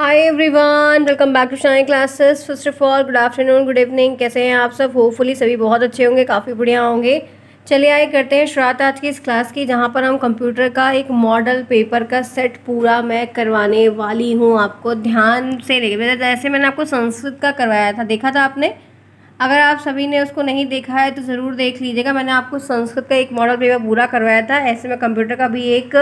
hi everyone welcome back to Shine classes first of all good afternoon good evening कैसे हैं आप सब hopefully सभी बहुत अच्छे होंगे काफ़ी बढ़िया होंगे चलिए आए करते हैं शुरुआत आज की इस क्लास की जहाँ पर हम कंप्यूटर का एक मॉडल पेपर का सेट पूरा मैं करवाने वाली हूँ आपको ध्यान से लेके जैसे तो मैंने आपको संस्कृत का करवाया था देखा था आपने अगर आप सभी ने उसको नहीं देखा है तो ज़रूर देख लीजिएगा मैंने आपको संस्कृत का एक मॉडल पेपर पूरा करवाया था ऐसे में कंप्यूटर का भी एक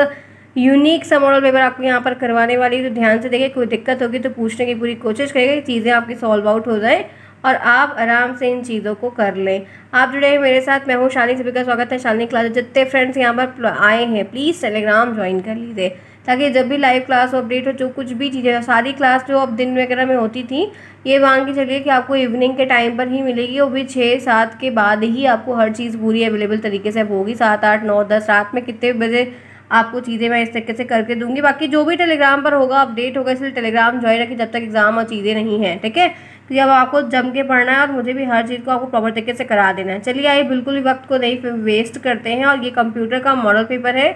यूनिक सा मॉडल पेपर आपको यहाँ पर करवाने वाली है तो ध्यान से देखें कोई दिक्कत होगी तो पूछने की पूरी कोशिश करेगा चीज़ें आपकी सॉल्व आउट हो जाए और आप आराम से इन चीज़ों को कर लें आप जुड़े हैं मेरे साथ मैं हूँ शालिनी सभी का स्वागत है शालिनी क्लास जितने फ्रेंड्स यहाँ पर आए हैं प्लीज़ टेलीग्राम ज्वाइन कर लीजिए ताकि जब भी लाइव क्लास हो अपडेट हो जो कुछ भी चीज़ें सारी क्लास जो अब दिन वगैरह में होती थी ये मांग के चलिए कि आपको इवनिंग के टाइम पर ही मिलेगी और भी छः सात के बाद ही आपको हर चीज़ पूरी अवेलेबल तरीके से होगी सात आठ नौ दस रात में कितने बजे आपको चीज़ें मैं इस तरीके से करके दूंगी बाकी जो भी टेलीग्राम पर होगा अपडेट होगा इसलिए टेलीग्राम ज्वाइन रखिए जब तक एग्ज़ाम और चीज़ें नहीं हैं ठीक है तो अब आपको जम के पढ़ना है और मुझे भी हर चीज़ को आपको प्रॉपर तरीके से करा देना है चलिए आइए बिल्कुल भी वक्त को नहीं वेस्ट करते हैं और ये कंप्यूटर का मॉडल पेपर है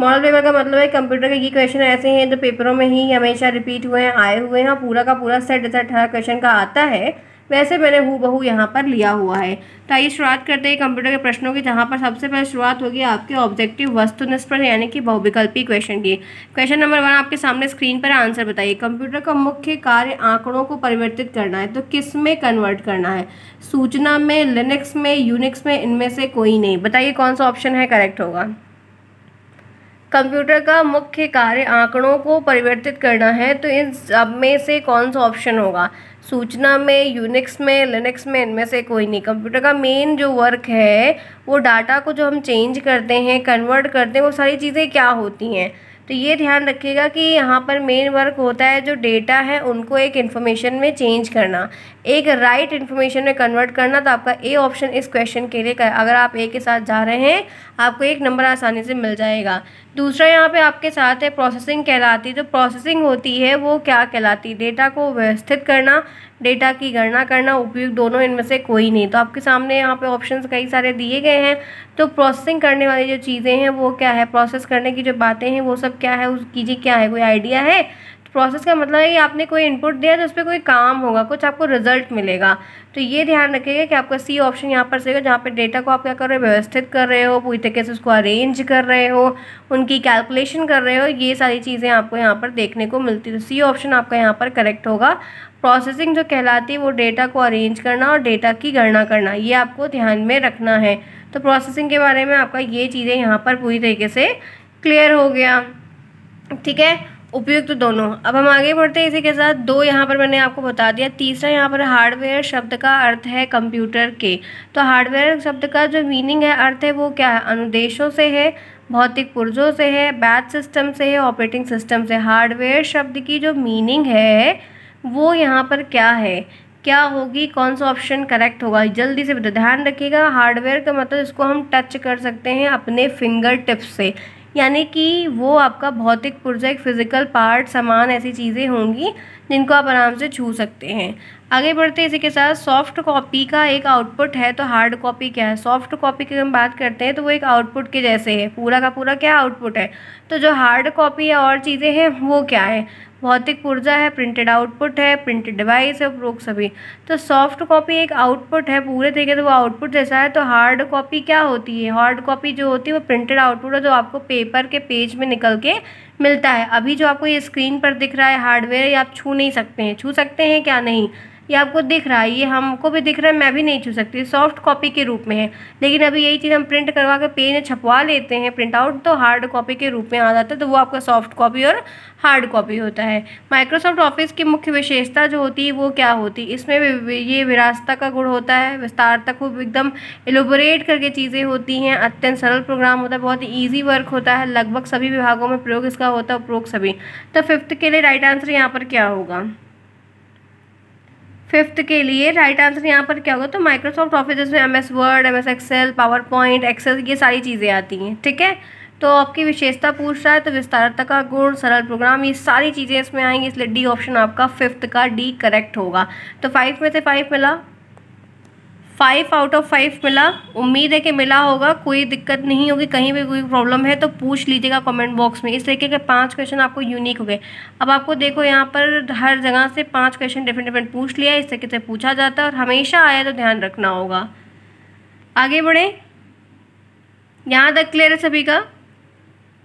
मॉडल पेपर का मतलब है कंप्यूटर के ये क्वेश्चन ऐसे हैं जो पेपरों में ही हमेशा रिपीट हुए हैं आए हुए हैं पूरा का पूरा सेट जैसा अठारह क्वेश्चन का आता है वैसे मैंने हु बहू यहाँ पर लिया हुआ है तो आइए शुरुआत करते हैं कंप्यूटर के प्रश्नों की जहाँ पर सबसे पहले शुरुआत होगी आपके ऑब्जेक्टिव वस्तुनिष्ठ पर यानी कि बहुविकल्पी क्वेश्चन की क्वेश्चन नंबर वन आपके सामने स्क्रीन पर आंसर बताइए कंप्यूटर का मुख्य कार्य आंकड़ों को परिवर्तित करना है तो किस में कन्वर्ट करना है सूचना में लिनिक्स में यूनिक्स में इनमें से कोई नहीं बताइए कौन सा ऑप्शन है करेक्ट होगा कंप्यूटर का मुख्य कार्य आंकड़ों को परिवर्तित करना है तो इन सब में से कौन सा ऑप्शन होगा सूचना में यूनिक्स में लिनक्स में इनमें से कोई नहीं कंप्यूटर का मेन जो वर्क है वो डाटा को जो हम चेंज करते हैं कन्वर्ट करते हैं वो सारी चीज़ें क्या होती हैं तो ये ध्यान रखिएगा कि यहाँ पर मेन वर्क होता है जो डेटा है उनको एक इन्फॉर्मेशन में चेंज करना एक राइट इन्फॉर्मेशन में कन्वर्ट करना तो आपका ए ऑप्शन इस क्वेश्चन के लिए कर अगर आप ए के साथ जा रहे हैं आपको एक नंबर आसानी से मिल जाएगा दूसरा यहाँ पे आपके साथ है प्रोसेसिंग कहलाती है जो प्रोसेसिंग होती है वो क्या कहलाती है डेटा को व्यवस्थित करना डेटा की गणना करना उपयुक्त दोनों इनमें से कोई नहीं तो आपके सामने यहाँ पे ऑप्शंस कई सारे दिए गए हैं तो प्रोसेसिंग करने वाली जो चीज़ें हैं वो क्या है प्रोसेस करने की जो बातें हैं वो सब क्या है उस कीजिए क्या है कोई आइडिया है प्रोसेस तो का मतलब है कि आपने कोई इनपुट दिया तो उस पर कोई काम होगा कुछ आपको रिजल्ट मिलेगा तो ये ध्यान रखिएगा कि आपका सी ऑप्शन यहाँ पर सही जहाँ पर डेटा को आप क्या कर रहे हो व्यवस्थित कर रहे हो पूरी तरीके से उसको अरेंज कर रहे हो उनकी कैलकुलेशन कर रहे हो ये सारी चीज़ें आपको यहाँ पर देखने को मिलती है तो सी ऑप्शन आपका यहाँ पर करेक्ट होगा प्रोसेसिंग जो कहलाती है वो डेटा को अरेंज करना और डेटा की गणना करना ये आपको ध्यान में रखना है तो प्रोसेसिंग के बारे में आपका ये चीज़ें यहाँ पर पूरी तरीके से क्लियर हो गया ठीक है उपयुक्त तो दोनों अब हम आगे बढ़ते हैं इसी के साथ दो यहाँ पर मैंने आपको बता दिया तीसरा यहाँ पर हार्डवेयर शब्द का अर्थ है कंप्यूटर के तो हार्डवेयर शब्द का जो मीनिंग है अर्थ है वो क्या है अनुदेशों से है भौतिक पुर्जों से है बैच सिस्टम से है ऑपरेटिंग सिस्टम से हार्डवेयर शब्द की जो मीनिंग है वो यहाँ पर क्या है क्या होगी कौन सा ऑप्शन करेक्ट होगा जल्दी से बता ध्यान रखिएगा हार्डवेयर का मतलब इसको हम टच कर सकते हैं अपने फिंगर टिप्स से यानी कि वो आपका भौतिक पुर्जा एक फिज़िकल पार्ट सामान ऐसी चीज़ें होंगी जिनको आप आराम से छू सकते हैं आगे बढ़ते इसी के साथ सॉफ्ट कॉपी का एक आउटपुट है तो हार्ड कॉपी क्या है सॉफ्ट कॉपी की हम बात करते हैं तो वो एक आउटपुट के जैसे है पूरा का पूरा क्या आउटपुट है तो जो हार्ड कॉपी या और चीज़ें हैं वो क्या है भौतिक पुर्जा है प्रिंटेड आउटपुट है प्रिंटेड डिवाइस है उपरोक्त सभी तो सॉफ्ट कॉपी एक आउटपुट है पूरे तरीके से वो आउटपुट जैसा है तो हार्ड कॉपी क्या होती है हार्ड कॉपी जो होती है वो प्रिंटेड आउटपुट है जो आपको पेपर के पेज में निकल के मिलता है अभी जो आपको ये स्क्रीन पर दिख रहा है हार्डवेयर ये आप छू नहीं सकते हैं छू सकते हैं क्या नहीं ये आपको दिख रहा है ये हमको भी दिख रहा है मैं भी नहीं छू सकती सॉफ्ट कॉपी के रूप में है लेकिन अभी यही चीज़ हम प्रिंट करवा कर पेज छपवा लेते हैं प्रिंट आउट तो हार्ड कॉपी के रूप में आ जाता है तो वो आपका सॉफ्ट कॉपी और हार्ड कॉपी होता है माइक्रोसॉफ्ट ऑफिस की मुख्य विशेषता जो होती है वो क्या होती है इसमें ये विरासता का गुण होता है विस्तार तक खूब एकदम एलोबोरेट करके चीज़ें होती हैं अत्यंत सरल प्रोग्राम होता है बहुत ईजी वर्क होता है लगभग सभी विभागों में प्रयोग इसका होता है उपरोक्त सभी तो फिफ्थ के लिए राइट आंसर यहाँ पर क्या होगा फिफ्थ के लिए राइट आंसर यहाँ पर क्या होगा तो माइक्रोसॉफ्ट ऑफिस जिसमें M S Word M S Excel PowerPoint Excel ये सारी चीज़ें आती हैं ठीक है तो आपकी विशेषता पूछ रहा है तो विस्तारता का गुण सरल प्रोग्राम ये सारी चीज़ें इसमें आएंगी इसलिए डी ऑप्शन आपका फिफ्थ का डी करेक्ट होगा तो फाइव में से फाइव मिला फाइव आउट ऑफ फाइव मिला उम्मीद है कि मिला होगा कोई दिक्कत नहीं होगी कहीं भी कोई प्रॉब्लम है तो पूछ लीजिएगा कमेंट बॉक्स में इस तरीके के पांच क्वेश्चन आपको यूनिक हो गए अब आपको देखो यहाँ पर हर जगह से पांच क्वेश्चन डिफरेंट डिफरेंट पूछ लिया इस तरीके से पूछा जाता है और हमेशा आया तो ध्यान रखना होगा आगे बढ़े यहाँ तक क्लियर है सभी का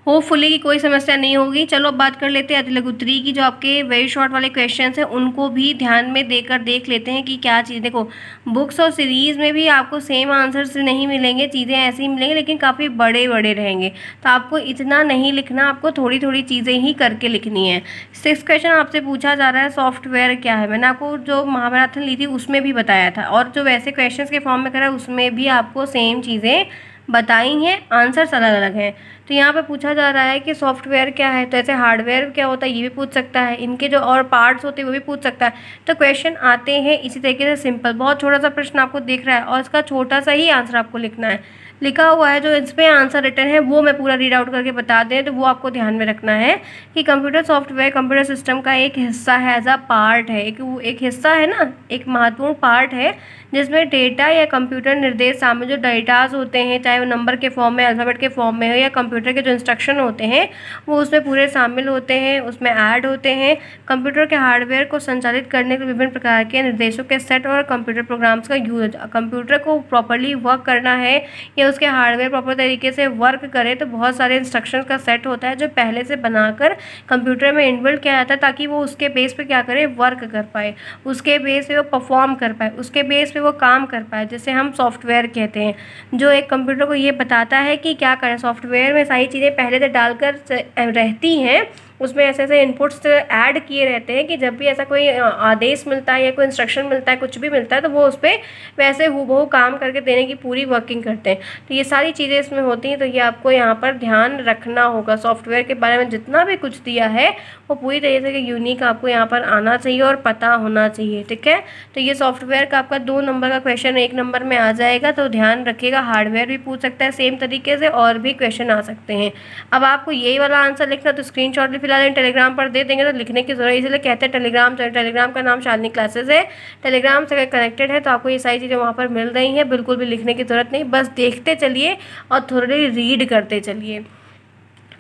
होपफुली की कोई समस्या नहीं होगी चलो अब बात कर लेते हैं अति की जो आपके वेरी शॉर्ट वाले क्वेश्चन हैं उनको भी ध्यान में देकर देख लेते हैं कि क्या चीज़ देखो बुक्स और सीरीज़ में भी आपको सेम आंसर्स नहीं मिलेंगे चीज़ें ऐसी ही मिलेंगी लेकिन काफ़ी बड़े बड़े रहेंगे तो आपको इतना नहीं लिखना आपको थोड़ी थोड़ी चीज़ें ही करके लिखनी है सिक्स क्वेश्चन आपसे पूछा जा रहा है सॉफ्टवेयर क्या है मैंने आपको जो महाभारथन ली थी उसमें भी बताया था और जो वैसे क्वेश्चन के फॉर्म में करा उसमें भी आपको सेम चीज़ें बताई हैं आंसर्स अलग अलग हैं तो यहाँ पे पूछा जा रहा है कि सॉफ्टवेयर क्या है तो ऐसे हार्डवेयर क्या होता है ये भी पूछ सकता है इनके जो और पार्ट्स होते हैं वो भी पूछ सकता है तो क्वेश्चन आते हैं इसी तरीके से सिंपल बहुत छोटा सा प्रश्न आपको दिख रहा है और इसका छोटा सा ही आंसर आपको लिखना है लिखा हुआ है जो इस पर आंसर रिटर्न है वो मैं पूरा रीड आउट करके बता दें तो वो आपको ध्यान में रखना है कि कंप्यूटर सॉफ्टवेयर कंप्यूटर सिस्टम का एक हिस्सा है एज अ पार्ट है एक एक हिस्सा है ना एक महत्वपूर्ण पार्ट है जिसमें डेटा या कंप्यूटर निर्देश शामिल जो डेटाज होते हैं चाहे वो नंबर के फॉर्म में अल्फ़ाबेट के फॉर्म में हो या कंप्यूटर के जो इंस्ट्रक्शन होते हैं वो उसमें पूरे शामिल होते हैं उसमें ऐड होते हैं कंप्यूटर के हार्डवेयर को संचालित करने के विभिन्न प्रकार के निर्देशों के सेट और कंप्यूटर प्रोग्राम्स का यूज कंप्यूटर को प्रॉपरली वर्क करना है या उसके हार्डवेयर प्रॉपर तरीके से वर्क करे तो बहुत सारे इंस्ट्रक्शन का सेट होता है जो पहले से बनाकर कंप्यूटर में इनबिल्ट किया जाता है ताकि वो उसके बेस पे क्या करे वर्क कर पाए उसके बेस पे वो परफॉर्म कर पाए उसके बेस पे वो काम कर पाए जैसे हम सॉफ्टवेयर कहते हैं जो एक कंप्यूटर को ये बताता है कि क्या करें सॉफ्टवेयर में सारी चीज़ें पहले से डालकर रहती हैं उसमें ऐसे ऐसे इनपुट्स ऐड किए रहते हैं कि जब भी ऐसा कोई आदेश मिलता है या कोई इंस्ट्रक्शन मिलता है कुछ भी मिलता है तो वो उस पर वैसे हु काम करके देने की पूरी वर्किंग करते हैं तो ये सारी चीज़ें इसमें होती हैं तो ये आपको यहाँ पर ध्यान रखना होगा सॉफ्टवेयर के बारे में जितना भी कुछ दिया है वो पूरी तरीके से यूनिक आपको यहाँ पर आना चाहिए और पता होना चाहिए ठीक है तो ये सॉफ्टवेयर का आपका दो नंबर का क्वेश्चन एक नंबर में आ जाएगा तो ध्यान रखिएगा हार्डवेयर भी पूछ सकता है सेम तरीके से और भी क्वेश्चन आ सकते हैं अब आपको यही वाला आंसर लिखना तो स्क्रीन शॉट भी फिलहाल इन टेलीग्राम पर दे देंगे तो लिखने की ज़रूरत इसलिए कहते हैं टेलीग्राम तो टेलीग्राम का नाम शालनी क्लासेस है टेलीग्राम से अगर कनेक्टेड है तो आपको ये सारी चीज़ें वहाँ पर मिल रही हैं बिल्कुल भी लिखने की ज़रूरत नहीं बस देखते चलिए और थोड़ी रीड करते चलिए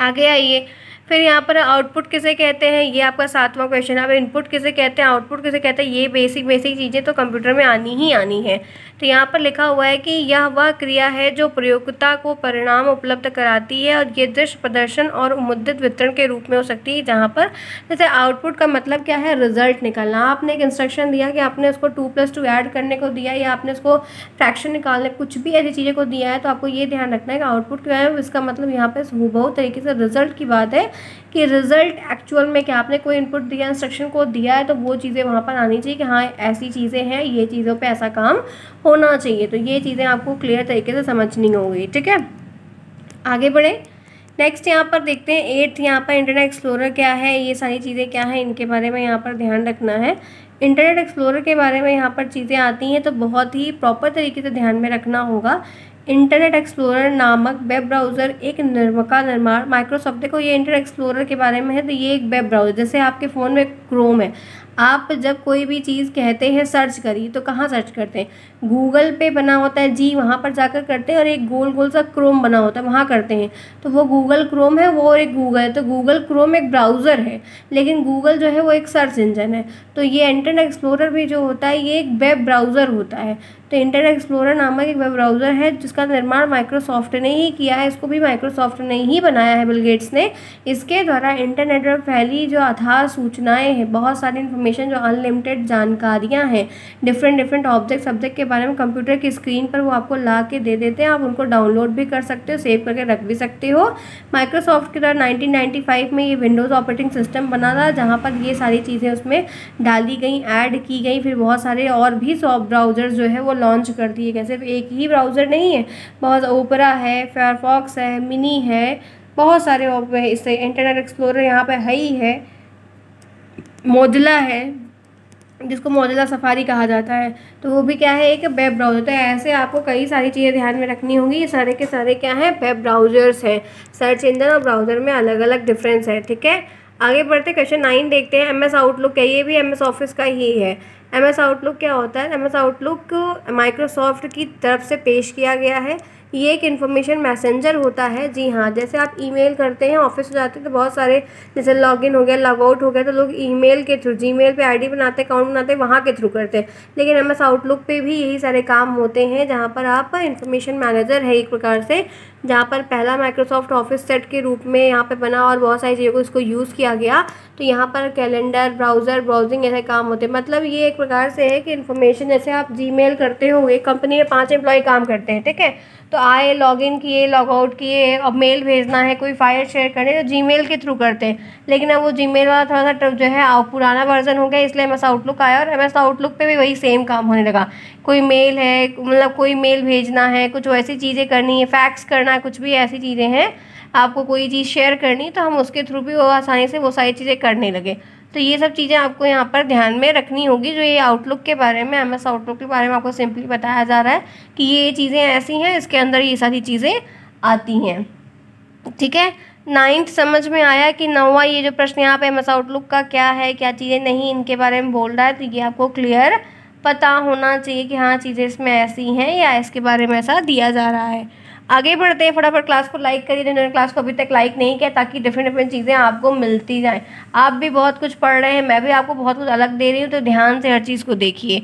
आगे आइए फिर यहाँ पर आउटपुट किसे कहते हैं ये आपका सातवां क्वेश्चन है अब इनपुट किसे कहते हैं आउटपुट किसे कहते हैं ये बेसिक बेसिक चीज़ें तो कंप्यूटर में आनी ही आनी है तो यहाँ पर लिखा हुआ है कि यह वह क्रिया है जो प्रयोगता को परिणाम उपलब्ध कराती है और ये दृश्य प्रदर्शन और मुद्रित वितरण के रूप में हो सकती है जहाँ पर जैसे आउटपुट का मतलब क्या है रिजल्ट निकालना आपने एक इंस्ट्रक्शन दिया कि आपने उसको टू प्लस टू ऐड करने को दिया या आपने उसको फ्रैक्शन निकालने कुछ भी ऐसी चीज़ें को दिया है तो आपको ये ध्यान रखना है कि आउटपुट क्या है इसका मतलब यहाँ पर बहुत तरीके से रिजल्ट की बात है कि रिज़ल्ट एक्चुअल में क्या आपने कोई इनपुट दिया इंस्ट्रक्शन को दिया है तो वो चीज़ें वहाँ पर आनी चाहिए कि हाँ ऐसी चीज़ें हैं ये चीज़ों पे ऐसा काम होना चाहिए तो ये चीज़ें आपको क्लियर तरीके से समझनी होगी ठीक है आगे बढ़ें नेक्स्ट यहाँ पर देखते हैं एट्थ यहाँ पर इंटरनेट एक्सप्लोरर क्या है ये सारी चीज़ें क्या हैं इनके बारे में यहाँ पर ध्यान रखना है इंटरनेट एक्सप्लोरर के बारे में यहाँ पर चीज़ें आती हैं तो बहुत ही प्रॉपर तरीके से ध्यान में रखना होगा इंटरनेट एक्सप्लोरर नामक वेब ब्राउज़र एक निर्म का निर्माण माइक्रोसॉफ्ट देखो ये इंटरनेट एक्सप्लोरर के बारे में है तो ये एक वेब ब्राउज़र जैसे आपके फ़ोन में क्रोम है आप जब कोई भी चीज़ कहते हैं सर्च करिए तो कहाँ सर्च करते हैं गूगल पे बना होता है जी वहाँ पर जाकर करते हैं और एक गोल गोल सा क्रोम बना होता है वहाँ करते हैं तो वो गूगल क्रोम है वो और एक गूगल है तो गूगल क्रोम एक ब्राउज़र है लेकिन गूगल जो है वो एक सर्च इंजन है तो ये इंटरनेट एक्सप्लोरर भी जो होता है ये एक वेब ब्राउज़र होता है तो इंटरनेट एक्सप्लोरर नामक एक वेब ब्राउज़र है जिसका निर्माण माइक्रोसॉफ्ट ने ही किया है इसको भी माइक्रोसॉफ्ट ने ही बनाया है बिल गेट्स ने इसके द्वारा इंटरनेट पर फैली जो आधार सूचनाएँ हैं बहुत सारी इन्फॉर्मेशन इन्फॉर्मेशन जो अनलिमिटेड जानकारियाँ हैं डिफरेंट डिफरेंट ऑब्जेक्ट सब्जेक्ट के बारे में कंप्यूटर की स्क्रीन पर वो आपको ला के दे देते हैं आप उनको डाउनलोड भी कर सकते हो सेव करके रख भी सकते हो माइक्रोसॉफ्ट के द्वारा नाइनटीन में ये विंडोज़ ऑपरेटिंग सिस्टम बना था जहाँ पर ये सारी चीज़ें उसमें डाली गई ऐड की गई फिर बहुत सारे और भी सॉफ्ट ब्राउज़र जो है वो लॉन्च कर दिए गए सिर्फ एक ही ब्राउज़र नहीं है बहुत ओपरा है फायरफॉक्स है मिनी है बहुत सारे इससे इंटरनेट एक्सप्लोरर यहाँ पर है ही है मोजिला है जिसको मोजिला सफारी कहा जाता है तो वो भी क्या है एक वेब ब्राउज़र तो ऐसे आपको कई सारी चीज़ें ध्यान में रखनी होंगी ये सारे के सारे क्या हैं वेब ब्राउज़र्स हैं सर्च इंजन और ब्राउज़र में अलग अलग डिफरेंस है ठीक है आगे बढ़ते क्वेश्चन नाइन देखते हैं एम एस आउटलुक है ये भी एम एस ऑफिस का ही है एम एस आउटलुक क्या होता है एम एस आउटलुक माइक्रोसॉफ्ट की तरफ से पेश किया गया है ये एक इन्फॉर्मेशन मैसेंजर होता है जी हाँ जैसे आप ईमेल करते हैं ऑफिस जाते हैं तो बहुत सारे जैसे लॉगिन हो गया लॉगआउट हो गया तो लोग ईमेल के थ्रू जीमेल पे आईडी बनाते अकाउंट बनाते हैं वहाँ के थ्रू करते हैं लेकिन एम एस आउटलुक पर भी यही सारे काम होते हैं जहाँ पर आप इन्फॉर्मेशन मैनेजर है एक प्रकार से जहाँ पर पहला माइक्रोसॉफ्ट ऑफिस सेट के रूप में यहाँ पे बना और बहुत सारी चीज़ों को इसको यूज़ किया गया तो यहाँ पर कैलेंडर ब्राउज़र ब्राउजिंग ऐसे काम होते हैं मतलब ये एक प्रकार से है कि इन्फॉर्मेशन जैसे आप जी करते हो एक कंपनी में पाँच एम्प्लॉय काम करते हैं ठीक है तो आए लॉग इन किए लॉग आउट किए अब मेल भेजना है कोई फाइल शेयर करनी तो जी के थ्रू करते हैं लेकिन अब वो जी वाला थोड़ा सा जो है पुराना वर्जन हो गया इसलिए एम आउटलुक आया और एम आउटलुक पर भी वही सेम काम होने लगा कोई मेल है मतलब कोई मेल भेजना है कुछ ऐसी चीज़ें करनी है फैक्स करना करना है कुछ भी ऐसी चीज़ें हैं आपको कोई चीज़ शेयर करनी तो हम उसके थ्रू भी वो आसानी से वो सारी चीज़ें करने लगे तो ये सब चीज़ें आपको यहाँ पर ध्यान में रखनी होगी जो ये आउटलुक के बारे में एम एस आउटलुक के बारे में आपको सिंपली बताया जा रहा है कि ये चीज़ें ऐसी हैं इसके अंदर ये सारी चीज़ें आती हैं ठीक है नाइन्थ समझ में आया कि नौवा ये जो प्रश्न यहाँ पे एम एस आउटलुक का क्या है क्या चीज़ें नहीं इनके बारे में बोल रहा है तो ये आपको क्लियर पता होना चाहिए कि हाँ चीज़ें इसमें ऐसी हैं या इसके बारे में ऐसा दिया जा रहा है आगे बढ़ते हैं फटाफट क्लास को लाइक करिए जिन्होंने क्लास को अभी तक लाइक नहीं किया ताकि डिफरेंट डिफरेंट चीज़ें आपको मिलती जाएँ आप भी बहुत कुछ पढ़ रहे हैं मैं भी आपको बहुत कुछ अलग दे रही हूँ तो ध्यान से हर चीज़ को देखिए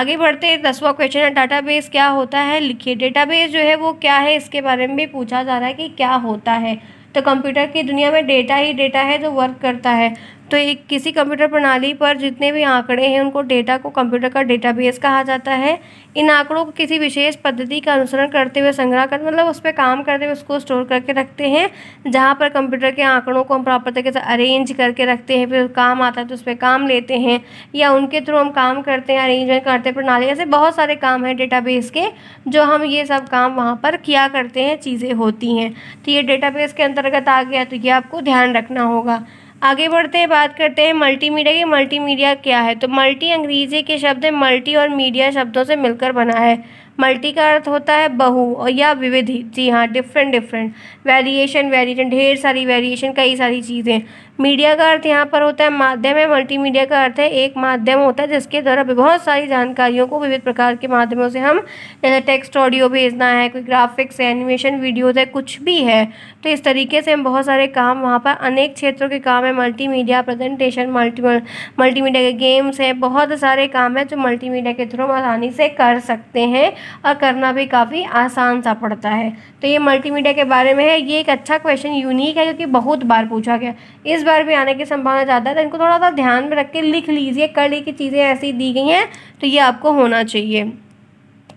आगे बढ़ते हैं दसवा क्वेश्चन है डाटाबेस क्या होता है लिखिए डेटाबेस जो है वो क्या है इसके बारे में भी पूछा जा रहा है कि क्या होता है तो कंप्यूटर की दुनिया में डेटा ही डेटा है जो वर्क करता है तो एक किसी कंप्यूटर प्रणाली पर जितने भी आंकड़े हैं उनको डेटा को कंप्यूटर का डेटाबेस कहा जाता है इन आंकड़ों को किसी विशेष पद्धति का अनुसरण करते हुए संग्रह कर मतलब उस पर काम करते हुए उसको स्टोर करके रखते हैं जहाँ पर कंप्यूटर के आंकड़ों को हम प्रॉपर तरीके से अरेंज करके रखते हैं फिर काम आता है तो उस पर काम लेते हैं या उनके थ्रू हम काम करते हैं अरेंजमेंट करते हैं प्रणाली ऐसे बहुत सारे काम हैं डेटा के जो हम ये सब काम वहाँ पर किया करते हैं चीज़ें होती हैं तो ये डेटा के अंतर्गत आ गया तो ये आपको ध्यान रखना होगा आगे बढ़ते हैं बात करते हैं मल्टीमीडिया की मल्टीमीडिया क्या है तो मल्टी अंग्रेजी के शब्द मल्टी और मीडिया शब्दों से मिलकर बना है मल्टी का अर्थ होता है बहु और या विविध जी हाँ डिफरेंट डिफरेंट वेरिएशन वेरिएशन ढेर सारी वेरिएशन कई सारी चीज़ें मीडिया का अर्थ यहाँ पर होता है माध्यम है मल्टीमीडिया का अर्थ है एक माध्यम होता है जिसके द्वारा बहुत सारी जानकारियों को विविध प्रकार के माध्यमों से हम जैसे टेक्स्ट ऑडियो भेजना है कोई ग्राफिक्स है एनिमेशन वीडियोज़ है कुछ भी है तो इस तरीके से हम बहुत सारे काम वहाँ पर अनेक क्षेत्रों के काम है मल्टीमीडिया प्रेजेंटेशन मल्टी मल्टीमीडिया के गेम्स हैं बहुत सारे काम है जो मल्टीमीडिया के थ्रू हम आसानी से कर सकते हैं और करना भी काफ़ी आसान सा पड़ता है तो ये मल्टीमीडिया के बारे में है ये एक अच्छा क्वेश्चन यूनिक है क्योंकि बहुत बार पूछा गया इस बार भी आने की संभावना ज़्यादा है तो इनको थोड़ा सा ध्यान में रख के लिख लीजिए कल की चीज़ें ऐसी दी गई हैं तो ये आपको होना चाहिए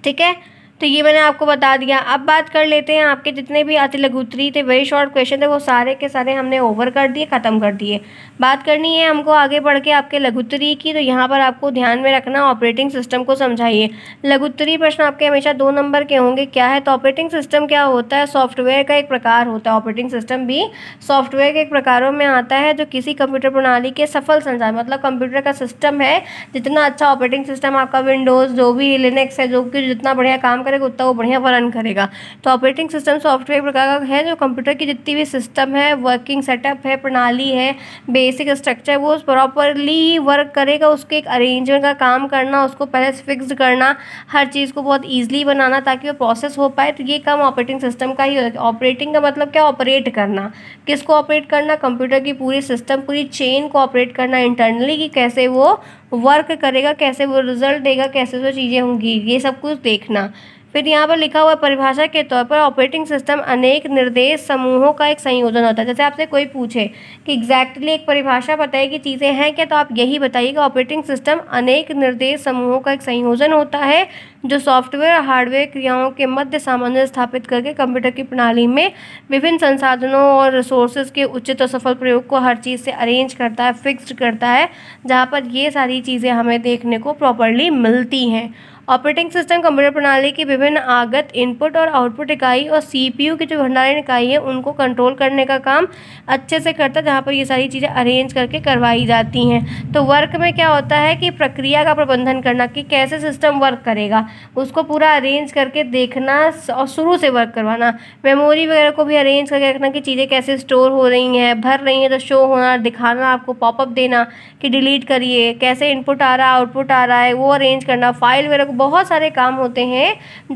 ठीक है तो ये मैंने आपको बता दिया अब बात कर लेते हैं आपके जितने भी अति लघुतरी थे वेरी शॉर्ट क्वेश्चन थे वो सारे के सारे हमने ओवर कर दिए ख़त्म कर दिए बात करनी है हमको आगे बढ़ के आपके लघुतरी की तो यहाँ पर आपको ध्यान में रखना ऑपरेटिंग सिस्टम को समझाइए लघुतरी प्रश्न आपके हमेशा दो नंबर के होंगे क्या है तो ऑपरेटिंग सिस्टम क्या होता है सॉफ्टवेयर का एक प्रकार होता है ऑपरेटिंग सिस्टम भी सॉफ्टवेयर के एक प्रकारों में आता है जो किसी कंप्यूटर प्रणाली के सफल संचालन मतलब कंप्यूटर का सिस्टम है जितना अच्छा ऑपरेटिंग सिस्टम आपका विंडोज़ जो भी लिनक्स है जो कि जितना बढ़िया काम करेगा उतना वो बढ़िया रन करेगा तो ऑपरेटिंग सिस्टम सॉफ्टवेयर प्रकार का है जो कंप्यूटर की जितनी भी सिस्टम है वर्किंग सेटअप है प्रणाली है बेसिक स्ट्रक्चर वो प्रॉपरली वर्क करेगा उसके एक अरेंजमेंट का काम करना उसको पहले फिक्स्ड करना हर चीज़ को बहुत ईजिली बनाना ताकि वो प्रोसेस हो पाए तो ये काम ऑपरेटिंग सिस्टम का ही होगा ऑपरेटिंग का मतलब क्या ऑपरेट करना किसको ऑपरेट करना कंप्यूटर की पूरी सिस्टम पूरी चेन को ऑपरेट करना इंटरनली कि कैसे वो वर्क करेगा कैसे वो रिजल्ट देगा कैसे वो चीज़ें होंगी ये सब कुछ देखना फिर यहाँ पर लिखा हुआ परिभाषा के तौर पर ऑपरेटिंग सिस्टम अनेक निर्देश समूहों का एक संयोजन होता है जैसे आपसे कोई पूछे कि एग्जैक्टली exactly एक परिभाषा बताए कि चीज़ें हैं क्या तो आप यही बताइए कि ऑपरेटिंग सिस्टम अनेक निर्देश समूहों का एक संयोजन होता है जो सॉफ्टवेयर और हार्डवेयर क्रियाओं के मध्य सामान्य स्थापित करके कंप्यूटर की प्रणाली में विभिन्न संसाधनों और रिसोर्सेज के उचित और सफल प्रयोग को हर चीज़ से अरेंज करता है फिक्स्ड करता है जहाँ पर ये सारी चीज़ें हमें देखने को प्रॉपरली मिलती हैं ऑपरेटिंग सिस्टम कंप्यूटर प्रणाली की विभिन्न आगत इनपुट और आउटपुट इकाई और सीपीयू की जो भंडारण इकाई है उनको कंट्रोल करने का काम अच्छे से करता है जहाँ पर ये सारी चीज़ें अरेंज करके करवाई जाती हैं तो वर्क में क्या होता है कि प्रक्रिया का प्रबंधन करना कि कैसे सिस्टम वर्क करेगा उसको पूरा अरेंज करके देखना और शुरू से वर्क करवाना मेमोरी वगैरह को भी अरेंज करके रखना कि चीज़ें कैसे स्टोर हो रही हैं भर रही हैं तो शो होना दिखाना आपको पॉपअप देना कि डिलीट करिए कैसे इनपुट आ रहा है आउटपुट आ रहा है वो अरेंज करना फाइल वगैरह को बहुत सारे काम होते हैं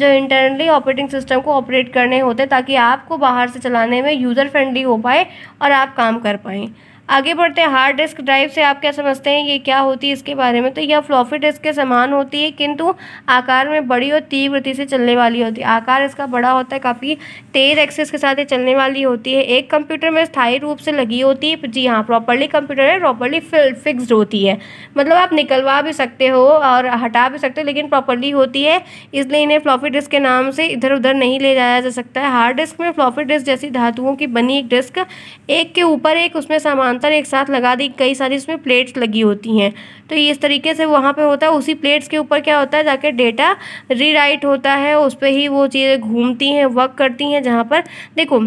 जो इंटरनली ऑपरेटिंग सिस्टम को ऑपरेट करने होते हैं ताकि आपको बाहर से चलाने में यूज़र फ्रेंडली हो पाए और आप काम कर पाएँ आगे बढ़ते हैं हार्ड डिस्क ड्राइव से आप क्या समझते हैं ये क्या होती है इसके बारे में तो यह फ्लॉफी डिस्क के समान होती है किंतु आकार में बड़ी और तीव्र गति से चलने वाली होती है आकार इसका बड़ा होता है काफ़ी तेज़ एक्सेस के साथ ये चलने वाली होती है एक कंप्यूटर में स्थायी रूप से लगी होती है जी हाँ प्रॉपरली कंप्यूटर है प्रॉपरली फिक्सड होती है मतलब आप निकलवा भी सकते हो और हटा भी सकते हो लेकिन प्रॉपरली होती है इसलिए इन्हें फ्लॉफी डिस्क के नाम से इधर उधर नहीं ले जाया जा सकता है हार्ड डिस्क में फ्लॉफी डिस्क जैसी धातुओं की बनी एक डिस्क एक के ऊपर एक उसमें सामान समांतर एक साथ लगा दी कई सारी उसमें प्लेट्स लगी होती हैं तो इस तरीके से वहाँ पे होता है उसी प्लेट्स के ऊपर क्या होता है जाके डेटा रीराइट होता है उस पर ही वो चीज़ें घूमती हैं वर्क करती हैं जहाँ पर देखो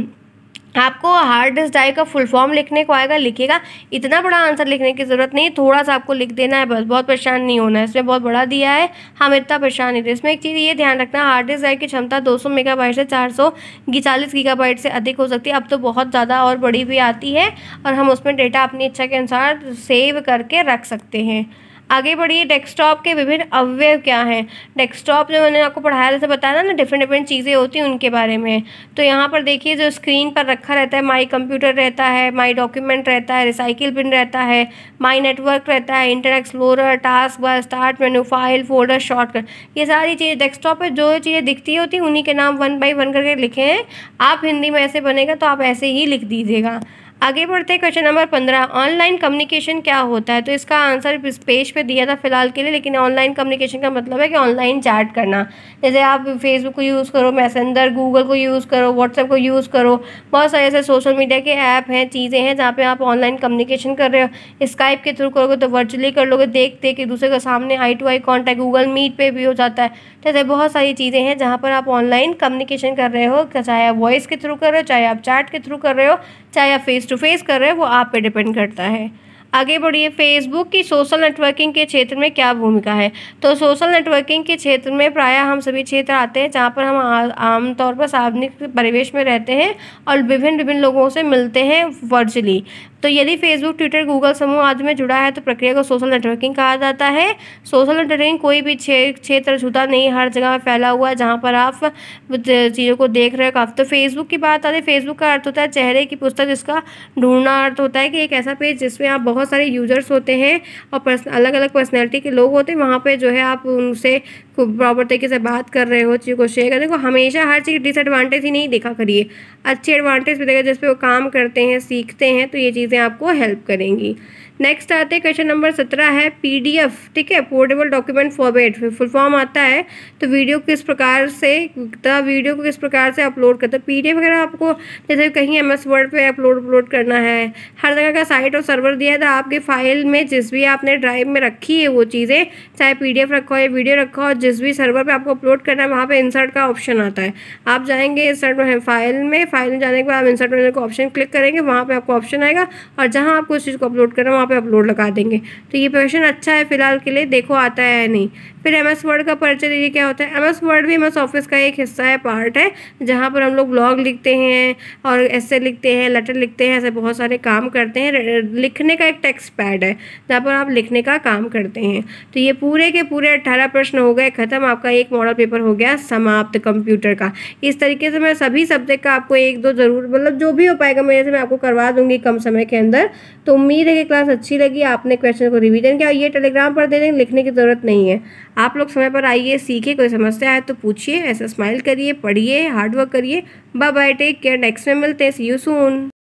आपको हार्ड डिस्क ड्राइव का फुल फॉर्म लिखने को आएगा लिखिएगा इतना बड़ा आंसर लिखने की ज़रूरत नहीं थोड़ा सा आपको लिख देना है बस बहुत परेशान नहीं होना है इसमें बहुत बड़ा दिया है हम इतना परेशान नहीं थे इसमें एक चीज़ ये ध्यान रखना हार्ड डिस्क ड्राइव की क्षमता 200 मेगाबाइट से चार सौ गीगाबाइट से अधिक हो सकती है अब तो बहुत ज़्यादा और बड़ी भी आती है और हम उसमें डेटा अपनी इच्छा के अनुसार सेव करके रख सकते हैं आगे बढ़िए डेस्कटॉप के विभिन्न अवयव क्या हैं डेस्कटॉप जो मैंने आपको पढ़ाया जैसे बताया ना डिफरेंट डिफरेंट चीज़ें होती हैं उनके बारे में तो यहाँ पर देखिए जो स्क्रीन पर रखा रहता है माई कंप्यूटर रहता है माई डॉक्यूमेंट रहता है रिसाइकिल बिन रहता है माई नेटवर्क रहता है internet explore task bar start menu file folder shortcut ये सारी चीज़ें डेस्कटॉप पर जो चीज़ें दिखती होती हैं उन्हीं के नाम वन बाई वन करके लिखे हैं आप हिंदी में ऐसे बनेगा तो आप ऐसे ही लिख दीजिएगा आगे बढ़ते हैं क्वेश्चन नंबर पंद्रह ऑनलाइन कम्युनिकेशन क्या होता है तो इसका आंसर इस पेज पे दिया था फिलहाल के लिए लेकिन ऑनलाइन कम्युनिकेशन का मतलब है कि ऑनलाइन चैट करना जैसे आप फेसबुक को यूज़ करो मैसेंजर गूगल को यूज़ करो व्हाट्सएप को यूज़ करो बहुत सारे ऐसे सोशल मीडिया के ऐप हैं चीज़ें तो तो हैं जहाँ पर आप ऑनलाइन कम्युनिकेशन कर रहे हो स्काइप के थ्रू करोगे तो वर्चुअली कर लोगे देख देख दूसरे के सामने eye to eye contact Google Meet पर भी हो जाता है जैसे बहुत सारी चीज़ें हैं जहाँ पर आप ऑनलाइन कम्युनिकेशन कर रहे हो चाहे आप वॉइस के थ्रू कर रहे हो चाहे आप चैट के थ्रू कर रहे हो चाहे आप फेस टू फेस कर रहे हैं वो आप पे डिपेंड करता है आगे बढ़िए फेसबुक की सोशल नेटवर्किंग के क्षेत्र में क्या भूमिका है तो सोशल नेटवर्किंग के क्षेत्र में प्रायः हम सभी क्षेत्र आते हैं जहाँ पर हम आमतौर पर सार्वजनिक परिवेश में रहते हैं और विभिन्न विभिन्न लोगों से मिलते हैं वर्चुअली तो यदि फेसबुक ट्विटर गूगल समूह आदि में जुड़ा है तो प्रक्रिया को सोशल नेटवर्किंग कहा जाता है सोशल नेटवर्किंग कोई भी क्षेत्र छूता नहीं हर जगह में फैला हुआ है जहाँ पर आप चीज़ों को देख रहे हो काफ़ी तो फेसबुक की बात आती है फेसबुक का अर्थ होता है चेहरे की पुस्तक जिसका ढूंढना अर्थ होता है कि एक ऐसा पेज जिसमें आप बहुत सारे यूजर्स होते हैं और अलग अलग पर्सनैलिटी के लोग होते हैं वहाँ पर जो है आप उनसे प्रॉपर तरीके से बात कर रहे हो चीज़ को शेयर कर देखो हमेशा हर चीज़ डिसएडवांटेज ही नहीं देखा करिए अच्छे एडवांटेज भी देखा जिस पर वो काम करते हैं सीखते हैं तो ये चीज़ें आपको हेल्प करेंगी नेक्स्ट आते हैं क्वेश्चन नंबर सत्रह है पीडीएफ ठीक है portable document format full form आता है तो वीडियो किस प्रकार से द वीडियो को किस प्रकार से अपलोड करते हैं पीडीएफ वगैरह आपको जैसे कहीं एम एस वर्ड पर अपलोड अपलोड करना है हर जगह का साइट और सर्वर दिया है तो आपके फाइल में जिस भी आपने ड्राइव में रखी है वो चीज़ें चाहे पी रखा हो या वीडियो रखा हो जिस भी सर्वर पर आपको अपलोड करना है वहाँ पर इंसर्ट का ऑप्शन आता है आप जाएंगे इंसर्ट में फाइल में फाइल में जाने के बाद आप इंसर्ट में ऑप्शन क्लिक करेंगे वहाँ पर आपको ऑप्शन आएगा और जहाँ आपको उस चीज़ को अपलोड करना पे अपलोड लगा देंगे तो ये क्वेश्चन अच्छा है फ़िलहाल के लिए देखो आता है या नहीं फिर एम एस वर्ड का परिचय देखिए क्या होता है एम एस वर्ड भी एम एस ऑफिस का एक हिस्सा है पार्ट है जहाँ पर हम लोग ब्लॉग लिखते हैं और ऐसे लिखते हैं लेटर लिखते हैं ऐसे बहुत सारे काम करते हैं लिखने का एक टेक्स्ट पैड है जहाँ पर आप लिखने का काम करते हैं तो ये पूरे के पूरे अट्ठारह प्रश्न हो गए ख़त्म आपका एक मॉडल पेपर हो गया समाप्त कंप्यूटर का इस तरीके से मैं सभी सब्जेक्ट का आपको एक दो ज़रूर मतलब जो भी हो पाएगा मेरे से मैं आपको करवा दूंगी कम समय के अंदर तो उम्मीद है कि क्लास अच्छी लगी आपने क्वेश्चन को रिवीजन किया ये टेलीग्राम पर दे देंगे लिखने की ज़रूरत नहीं है आप लोग समय पर आइए सीखिए कोई समस्या है तो पूछिए ऐसा स्माइल करिए पढ़िए हार्डवर्क करिए bye bye take care next में मिलते हैं सी यू सून